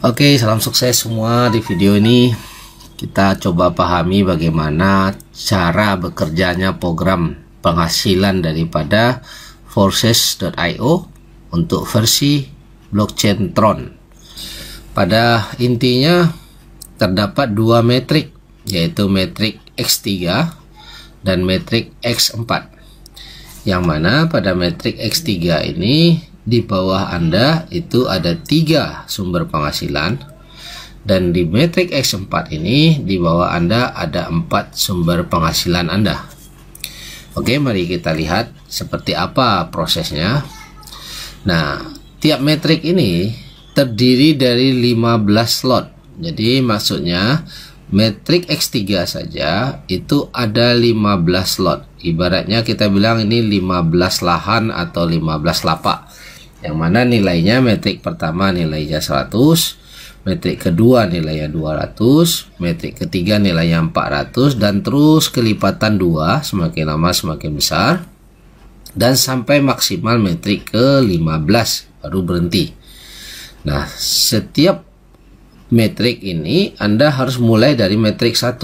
Oke, salam sukses semua di video ini. Kita coba pahami bagaimana cara bekerjanya program penghasilan daripada forces.io untuk versi blockchain Tron. Pada intinya terdapat dua metrik yaitu metrik X3 dan metrik X4. Yang mana pada metrik X3 ini di bawah Anda itu ada tiga sumber penghasilan dan di metrik X4 ini di bawah Anda ada empat sumber penghasilan Anda. Oke, mari kita lihat seperti apa prosesnya. Nah, tiap metrik ini terdiri dari 15 slot. Jadi maksudnya metrik X3 saja itu ada 15 slot. Ibaratnya kita bilang ini 15 lahan atau 15 lapak yang mana nilainya metrik pertama nilainya 100 metrik kedua nilainya 200 metrik ketiga nilainya 400 dan terus kelipatan 2 semakin lama semakin besar dan sampai maksimal metrik ke 15 baru berhenti nah setiap metrik ini Anda harus mulai dari metrik 1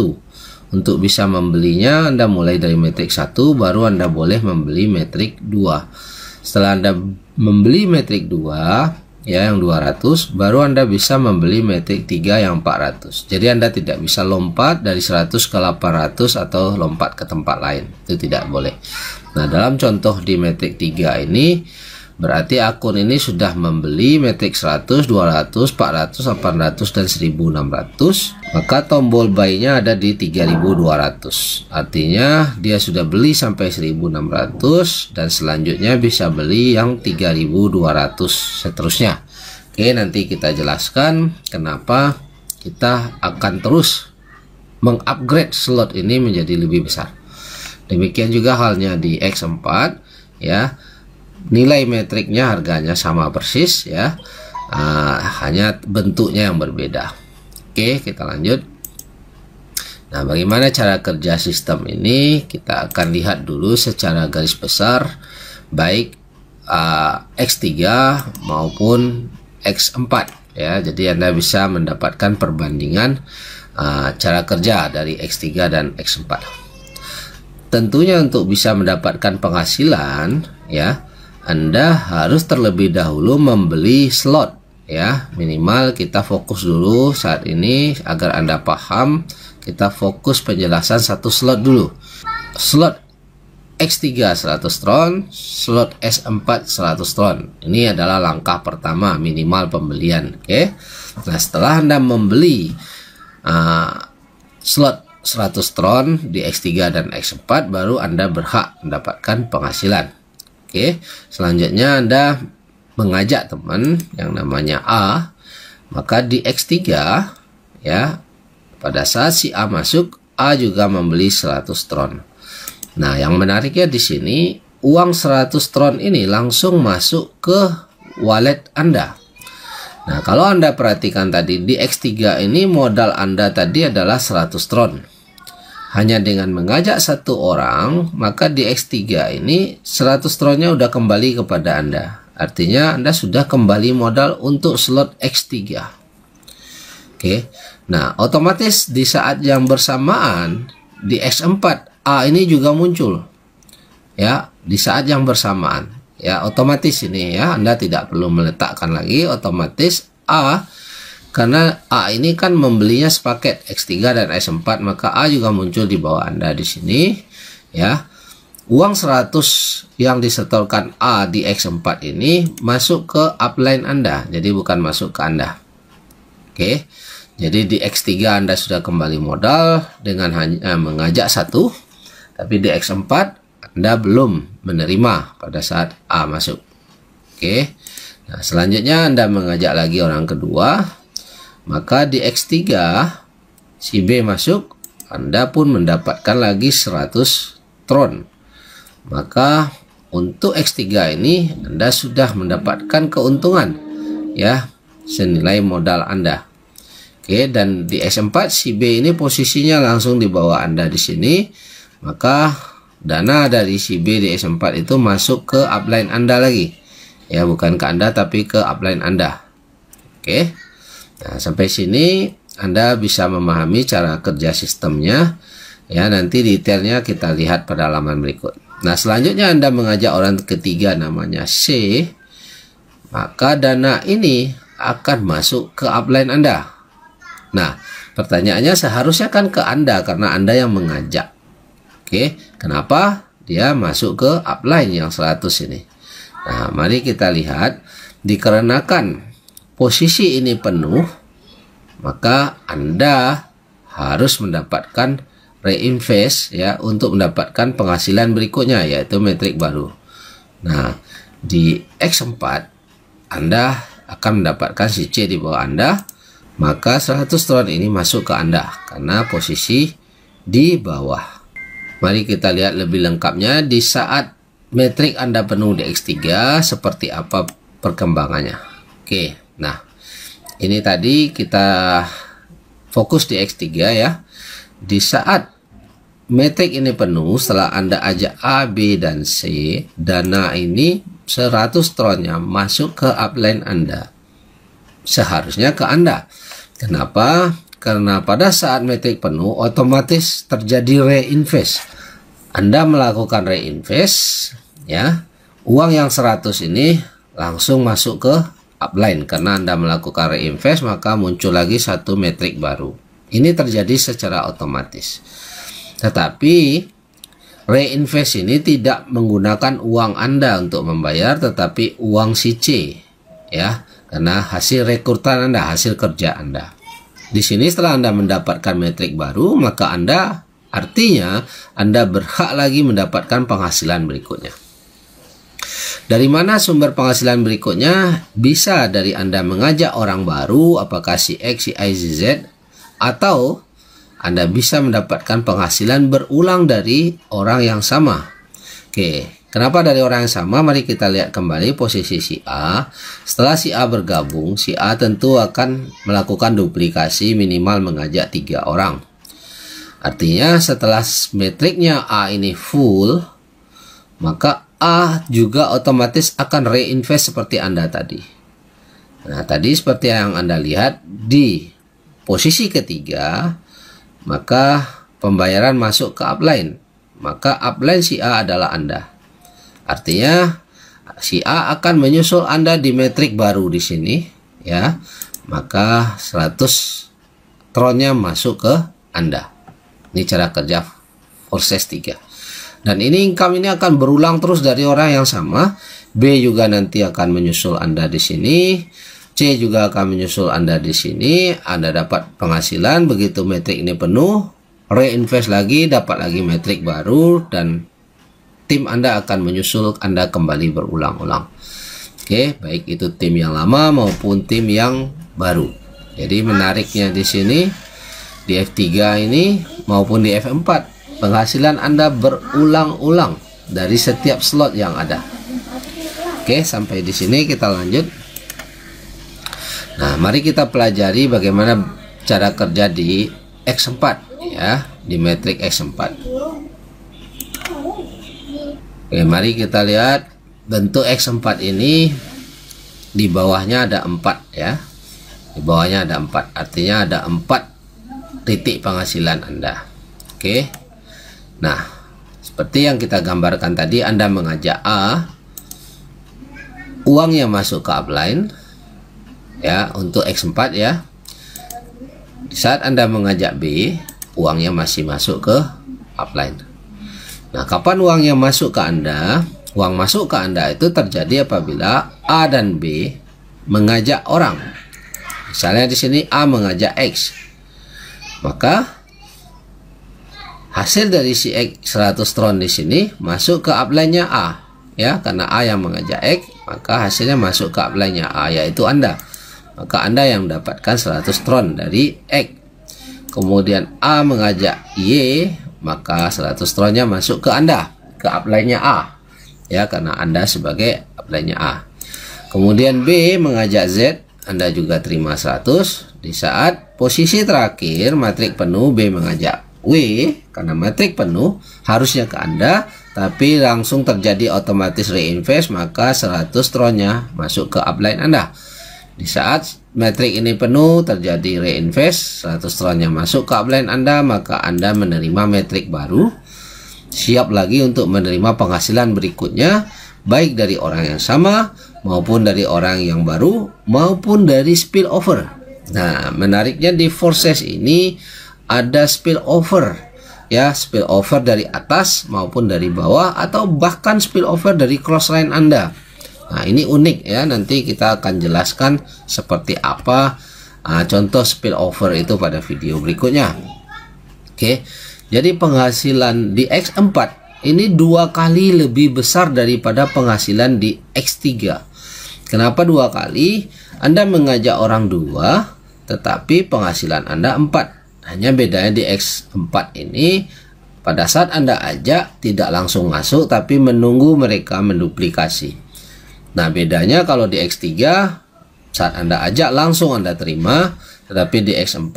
untuk bisa membelinya Anda mulai dari metrik 1 baru Anda boleh membeli metrik 2 setelah Anda membeli metrik 2 ya yang 200, baru Anda bisa membeli metrik 3 yang 400. Jadi Anda tidak bisa lompat dari 100 ke 800 atau lompat ke tempat lain. Itu tidak boleh. Nah, dalam contoh di metrik 3 ini Berarti akun ini sudah membeli Matic 100, 200, 400, 800, dan 1600. Maka tombol buy-nya ada di 3200. Artinya dia sudah beli sampai 1600 dan selanjutnya bisa beli yang 3200 seterusnya. Oke, nanti kita jelaskan kenapa kita akan terus mengupgrade slot ini menjadi lebih besar. Demikian juga halnya di X4 ya nilai metriknya harganya sama persis ya uh, hanya bentuknya yang berbeda oke kita lanjut nah bagaimana cara kerja sistem ini kita akan lihat dulu secara garis besar baik uh, ah, X3 maupun X4 ya jadi Anda bisa mendapatkan perbandingan uh, cara kerja dari X3 dan X4 tentunya untuk bisa mendapatkan penghasilan ya anda harus terlebih dahulu membeli slot ya. Minimal kita fokus dulu saat ini agar Anda paham, kita fokus penjelasan satu slot dulu. Slot X3 100 tron, slot S4 100 tron. Ini adalah langkah pertama minimal pembelian, oke. Okay? Nah, setelah Anda membeli uh, slot 100 tron di X3 dan X4 baru Anda berhak mendapatkan penghasilan. Oke, selanjutnya Anda mengajak teman yang namanya A, maka di X3 ya, pada saat si A masuk, A juga membeli 100 tron. Nah, yang menariknya di sini uang 100 tron ini langsung masuk ke wallet Anda. Nah, kalau Anda perhatikan tadi di X3 ini modal Anda tadi adalah 100 tron hanya dengan mengajak satu orang, maka di X3 ini 100 tronnya udah kembali kepada Anda. Artinya Anda sudah kembali modal untuk slot X3. Oke. Nah, otomatis di saat yang bersamaan di X4 A ini juga muncul. Ya, di saat yang bersamaan. Ya, otomatis ini ya Anda tidak perlu meletakkan lagi otomatis A karena A ini kan membelinya sepaket X3 dan S4 maka A juga muncul di bawah Anda di sini ya uang 100 yang disetorkan A di X4 ini masuk ke upline Anda jadi bukan masuk ke Anda oke jadi di X3 Anda sudah kembali modal dengan hanya eh, mengajak satu tapi di X4 Anda belum menerima pada saat A masuk oke Nah, selanjutnya Anda mengajak lagi orang kedua maka di X3 si B masuk, Anda pun mendapatkan lagi 100 tron. Maka untuk X3 ini Anda sudah mendapatkan keuntungan ya senilai modal Anda. Oke, dan di S4 si B ini posisinya langsung di bawah Anda di sini. Maka dana dari si B di S4 itu masuk ke upline Anda lagi. Ya, bukan ke Anda tapi ke upline Anda. Oke. Nah, sampai sini Anda bisa memahami cara kerja sistemnya. Ya, nanti detailnya kita lihat pada halaman berikut. Nah, selanjutnya Anda mengajak orang ketiga namanya C, maka dana ini akan masuk ke upline Anda. Nah, pertanyaannya seharusnya kan ke Anda karena Anda yang mengajak. Oke, kenapa dia masuk ke upline yang 100 ini? Nah, mari kita lihat dikarenakan posisi ini penuh, maka Anda harus mendapatkan reinvest ya untuk mendapatkan penghasilan berikutnya yaitu metrik baru. Nah, di X4 Anda akan mendapatkan si C di bawah Anda, maka 100 ton ini masuk ke Anda karena posisi di bawah. Mari kita lihat lebih lengkapnya di saat metrik Anda penuh di X3 seperti apa perkembangannya. Oke. Nah, ini tadi kita fokus di X3 ya. Di saat metrik ini penuh setelah Anda ajak A, B, dan C, dana ini 100 tronnya masuk ke upline Anda. Seharusnya ke Anda. Kenapa? Karena pada saat metrik penuh otomatis terjadi reinvest. Anda melakukan reinvest ya. Uang yang 100 ini langsung masuk ke upline karena Anda melakukan reinvest maka muncul lagi satu metrik baru. Ini terjadi secara otomatis. Tetapi reinvest ini tidak menggunakan uang Anda untuk membayar tetapi uang si C ya karena hasil rekrutan Anda, hasil kerja Anda. Di sini setelah Anda mendapatkan metrik baru, maka Anda artinya Anda berhak lagi mendapatkan penghasilan berikutnya. Dari mana sumber penghasilan berikutnya bisa dari Anda mengajak orang baru, apakah si X, si Y, si Z, atau Anda bisa mendapatkan penghasilan berulang dari orang yang sama. Oke, kenapa dari orang yang sama? Mari kita lihat kembali posisi si A. Setelah si A bergabung, si A tentu akan melakukan duplikasi minimal mengajak tiga orang. Artinya setelah metriknya A ini full, maka A juga otomatis akan reinvest seperti Anda tadi. Nah, tadi seperti yang Anda lihat di posisi ketiga, maka pembayaran masuk ke upline. Maka upline si A adalah Anda. Artinya si A akan menyusul Anda di metrik baru di sini, ya. Maka 100 tronnya masuk ke Anda. Ini cara kerja Forces 3. Dan ini income ini akan berulang terus dari orang yang sama. B juga nanti akan menyusul Anda di sini. C juga akan menyusul Anda di sini. Anda dapat penghasilan begitu metrik ini penuh, reinvest lagi, dapat lagi metrik baru dan tim Anda akan menyusul Anda kembali berulang-ulang. Oke, baik itu tim yang lama maupun tim yang baru. Jadi menariknya di sini di F3 ini maupun di F4 penghasilan Anda berulang-ulang dari setiap slot yang ada. Oke, sampai di sini kita lanjut. Nah, mari kita pelajari bagaimana cara kerja di X4 ya, di metrik X4. Oke, mari kita lihat bentuk X4 ini di bawahnya ada 4 ya. Di bawahnya ada 4, artinya ada 4 titik penghasilan Anda. Oke. Nah, seperti yang kita gambarkan tadi, Anda mengajak A uang yang masuk ke upline ya untuk X4 ya. Di saat Anda mengajak B, uangnya masih masuk ke upline. Nah, kapan uang yang masuk ke Anda? Uang masuk ke Anda itu terjadi apabila A dan B mengajak orang. Misalnya di sini A mengajak X. Maka hasil dari si X 100 tron di sini masuk ke upline A ya karena A yang mengajak X maka hasilnya masuk ke upline A yaitu Anda maka Anda yang mendapatkan 100 tron dari X kemudian A mengajak Y maka 100 tronnya masuk ke Anda ke upline A ya karena Anda sebagai upline A kemudian B mengajak Z anda juga terima 100 di saat posisi terakhir matrik penuh B mengajak W karena metrik penuh harusnya ke Anda tapi langsung terjadi otomatis reinvest maka 100 tronnya masuk ke upline Anda. Di saat metrik ini penuh terjadi reinvest 100 tronnya masuk ke upline Anda maka Anda menerima metrik baru siap lagi untuk menerima penghasilan berikutnya baik dari orang yang sama maupun dari orang yang baru maupun dari spillover. Nah, menariknya di forces ini ada spillover ya spillover dari atas maupun dari bawah atau bahkan spillover dari cross line Anda. Nah, ini unik ya. Nanti kita akan jelaskan seperti apa uh, contoh spillover itu pada video berikutnya. Oke. Jadi penghasilan di X4 ini dua kali lebih besar daripada penghasilan di X3. Kenapa dua kali? Anda mengajak orang dua, tetapi penghasilan Anda empat. Hanya bedanya di X4 ini pada saat Anda ajak tidak langsung masuk tapi menunggu mereka menduplikasi. Nah, bedanya kalau di X3 saat Anda ajak langsung Anda terima, tetapi di X4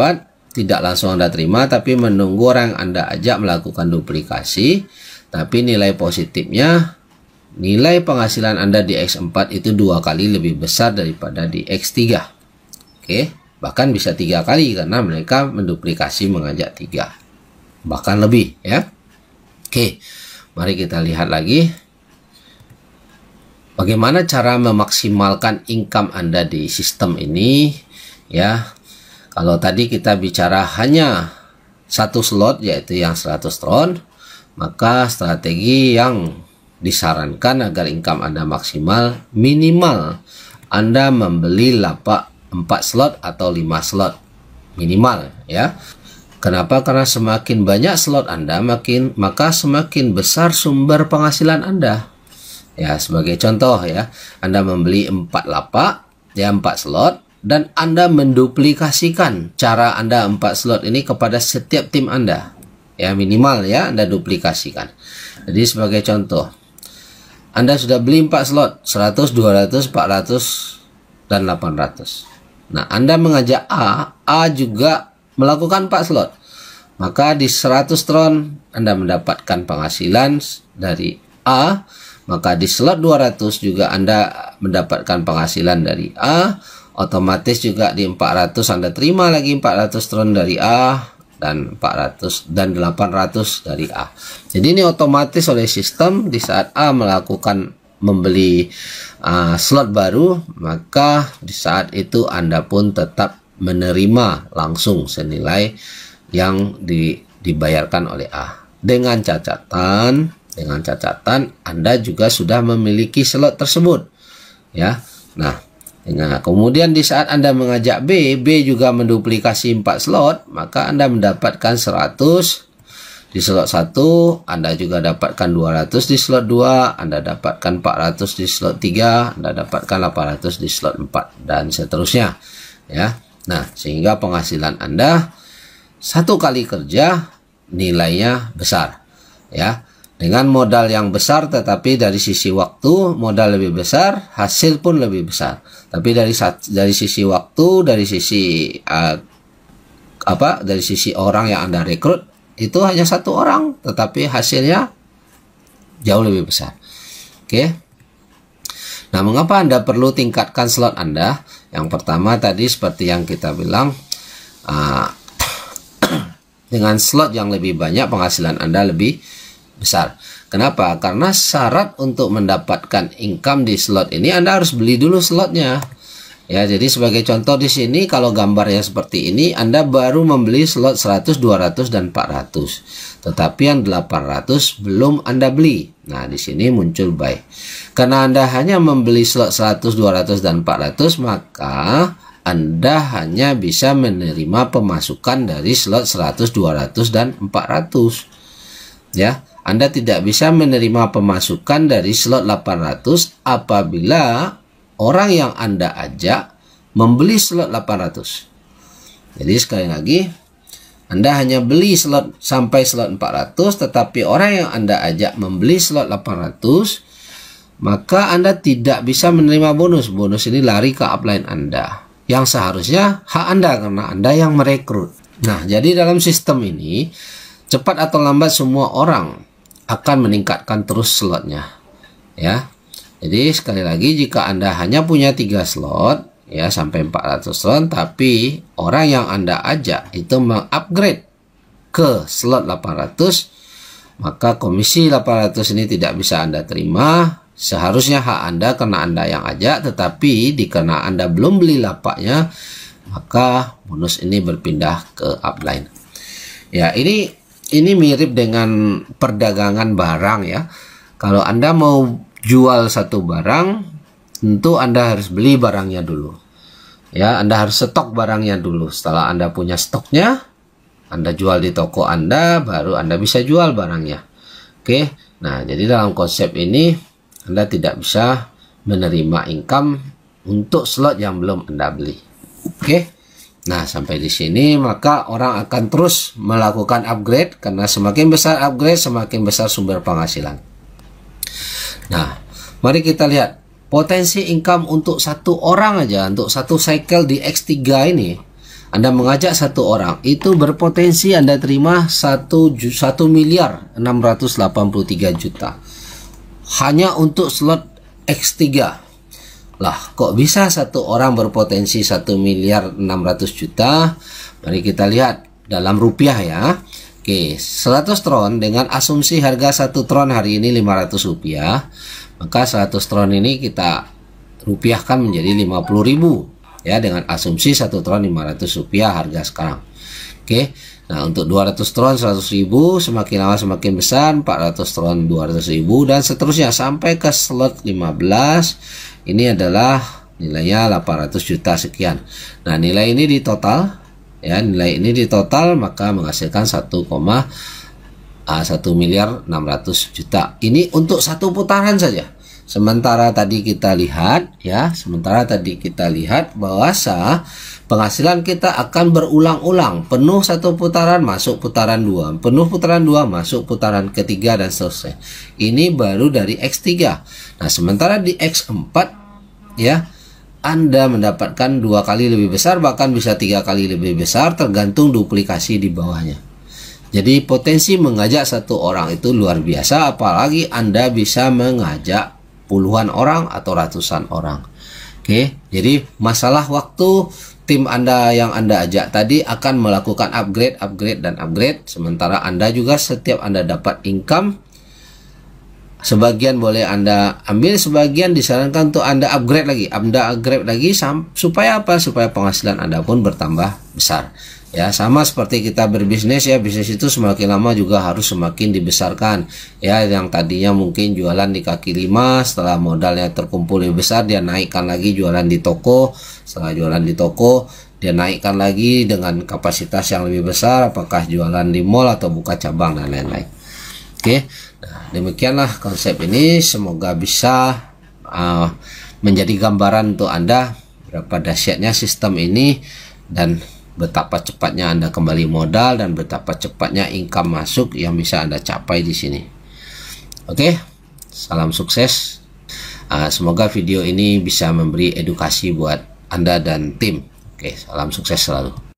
tidak langsung Anda terima tapi menunggu orang Anda ajak melakukan duplikasi. Tapi nilai positifnya nilai penghasilan Anda di X4 itu dua kali lebih besar daripada di X3. Oke. Okay bahkan bisa tiga kali karena mereka menduplikasi mengajak tiga bahkan lebih ya oke mari kita lihat lagi bagaimana cara memaksimalkan income anda di sistem ini ya kalau tadi kita bicara hanya satu slot yaitu yang 100 tron maka strategi yang disarankan agar income anda maksimal minimal anda membeli lapak 4 slot atau 5 slot minimal ya. Kenapa? Karena semakin banyak slot Anda, makin maka semakin besar sumber penghasilan Anda. Ya, sebagai contoh ya, Anda membeli 4 lapak, ya 4 slot dan Anda menduplikasikan cara Anda 4 slot ini kepada setiap tim Anda. Ya, minimal ya Anda duplikasikan. Jadi sebagai contoh, Anda sudah beli 4 slot, 100, 200, 400 dan 800. Nah, Anda mengajak A, A juga melakukan pak slot. Maka di 100 tron Anda mendapatkan penghasilan dari A, maka di slot 200 juga Anda mendapatkan penghasilan dari A, otomatis juga di 400 Anda terima lagi 400 tron dari A dan 400 dan 800 dari A. Jadi ini otomatis oleh sistem di saat A melakukan membeli uh, slot baru, maka di saat itu Anda pun tetap menerima langsung senilai yang di, dibayarkan oleh A. Dengan catatan, dengan catatan Anda juga sudah memiliki slot tersebut. Ya. Nah, Nah, kemudian di saat Anda mengajak B, B juga menduplikasi 4 slot, maka Anda mendapatkan 100 di slot 1 Anda juga dapatkan 200 di slot 2, Anda dapatkan 400 di slot 3, Anda dapatkan 800 di slot 4 dan seterusnya ya. Nah, sehingga penghasilan Anda satu kali kerja nilainya besar ya. Dengan modal yang besar tetapi dari sisi waktu modal lebih besar, hasil pun lebih besar. Tapi dari dari sisi waktu, dari sisi uh, apa dari sisi orang yang Anda rekrut itu hanya satu orang tetapi hasilnya jauh lebih besar oke nah mengapa anda perlu tingkatkan slot anda yang pertama tadi seperti yang kita bilang uh, dengan slot yang lebih banyak penghasilan anda lebih besar kenapa karena syarat untuk mendapatkan income di slot ini anda harus beli dulu slotnya Ya, jadi sebagai contoh di sini kalau gambarnya seperti ini, Anda baru membeli slot 100, 200 dan 400. Tetapi yang 800 belum Anda beli. Nah, di sini muncul buy. Karena Anda hanya membeli slot 100, 200 dan 400, maka anda hanya bisa menerima pemasukan dari slot 100, 200 dan 400. Ya, Anda tidak bisa menerima pemasukan dari slot 800 apabila orang yang Anda ajak membeli slot 800. Jadi sekali lagi, Anda hanya beli slot sampai slot 400, tetapi orang yang Anda ajak membeli slot 800, maka Anda tidak bisa menerima bonus. Bonus ini lari ke upline Anda. Yang seharusnya hak Anda karena Anda yang merekrut. Nah, jadi dalam sistem ini, cepat atau lambat semua orang akan meningkatkan terus slotnya. Ya, jadi sekali lagi jika Anda hanya punya 3 slot ya sampai 400 slot tapi orang yang Anda ajak itu mengupgrade ke slot 800 maka komisi 800 ini tidak bisa Anda terima seharusnya hak Anda karena Anda yang ajak tetapi dikena Anda belum beli lapaknya maka bonus ini berpindah ke upline. Ya, ini ini mirip dengan perdagangan barang ya. Kalau Anda mau jual satu barang, tentu Anda harus beli barangnya dulu. Ya, Anda harus stok barangnya dulu. Setelah Anda punya stoknya, Anda jual di toko Anda, baru Anda bisa jual barangnya. Oke. Nah, jadi dalam konsep ini Anda tidak bisa menerima income untuk slot yang belum Anda beli. Oke. Nah, sampai di sini maka orang akan terus melakukan upgrade karena semakin besar upgrade, semakin besar sumber penghasilan. Nah, mari kita lihat potensi income untuk satu orang aja, untuk satu cycle di X3 ini. Anda mengajak satu orang, itu berpotensi Anda terima 1, 1 miliar 683 juta. Hanya untuk slot X3. Lah, kok bisa satu orang berpotensi 1 miliar 600 juta? Mari kita lihat dalam rupiah ya. Oke, 100 tron dengan asumsi harga 1 tron hari ini 500 rupiah, maka 100 tron ini kita rupiahkan menjadi 50 ribu ya dengan asumsi 1 tron 500 rupiah harga sekarang. Oke, nah untuk 200 tron 100 ribu, semakin lama semakin besar, 400 tron 200 ribu dan seterusnya sampai ke slot 15 ini adalah nilainya 800 juta sekian. Nah nilai ini di total ya nilai ini di total maka menghasilkan 1, uh, 1 miliar 600 juta ini untuk satu putaran saja sementara tadi kita lihat ya sementara tadi kita lihat bahwa penghasilan kita akan berulang-ulang penuh satu putaran masuk putaran dua penuh putaran dua masuk putaran ketiga dan selesai ini baru dari X3 nah sementara di X4 ya anda mendapatkan dua kali lebih besar bahkan bisa tiga kali lebih besar tergantung duplikasi di bawahnya. Jadi potensi mengajak satu orang itu luar biasa apalagi Anda bisa mengajak puluhan orang atau ratusan orang. Oke, jadi masalah waktu tim Anda yang Anda ajak tadi akan melakukan upgrade, upgrade dan upgrade sementara Anda juga setiap Anda dapat income sebagian boleh Anda ambil, sebagian disarankan untuk Anda upgrade lagi, Anda upgrade lagi supaya apa? Supaya penghasilan Anda pun bertambah besar. Ya, sama seperti kita berbisnis ya, bisnis itu semakin lama juga harus semakin dibesarkan. Ya, yang tadinya mungkin jualan di kaki lima, setelah modalnya terkumpul lebih besar, dia naikkan lagi jualan di toko. Setelah jualan di toko, dia naikkan lagi dengan kapasitas yang lebih besar, apakah jualan di mall atau buka cabang dan lain-lain. Oke. Okay demikianlah konsep ini semoga bisa uh, menjadi gambaran untuk Anda berapa dahsyatnya sistem ini dan betapa cepatnya Anda kembali modal dan betapa cepatnya income masuk yang bisa Anda capai di sini. Oke, okay? salam sukses. Uh, semoga video ini bisa memberi edukasi buat Anda dan tim. Oke, okay, salam sukses selalu.